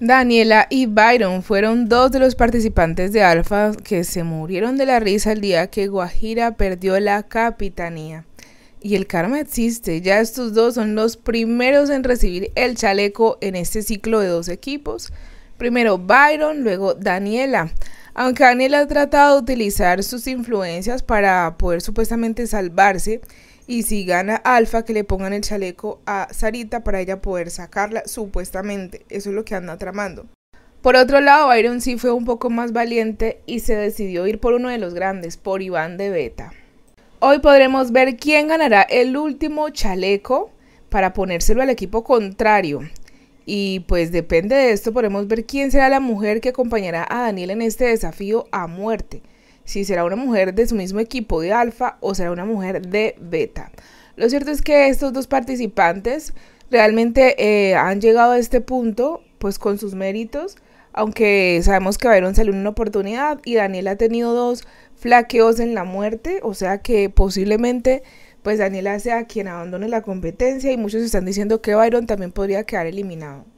Daniela y Byron fueron dos de los participantes de Alfa que se murieron de la risa el día que Guajira perdió la capitanía. Y el karma existe, ya estos dos son los primeros en recibir el chaleco en este ciclo de dos equipos. Primero Byron, luego Daniela. Aunque Daniela ha tratado de utilizar sus influencias para poder supuestamente salvarse, y si gana Alfa, que le pongan el chaleco a Sarita para ella poder sacarla, supuestamente. Eso es lo que anda tramando. Por otro lado, Byron sí fue un poco más valiente y se decidió ir por uno de los grandes, por Iván de Beta. Hoy podremos ver quién ganará el último chaleco para ponérselo al equipo contrario. Y pues depende de esto, podremos ver quién será la mujer que acompañará a Daniel en este desafío a muerte si será una mujer de su mismo equipo de alfa o será una mujer de beta. Lo cierto es que estos dos participantes realmente eh, han llegado a este punto pues con sus méritos, aunque sabemos que Byron salió en una oportunidad y Daniel ha tenido dos flaqueos en la muerte, o sea que posiblemente pues Daniela sea quien abandone la competencia y muchos están diciendo que Byron también podría quedar eliminado.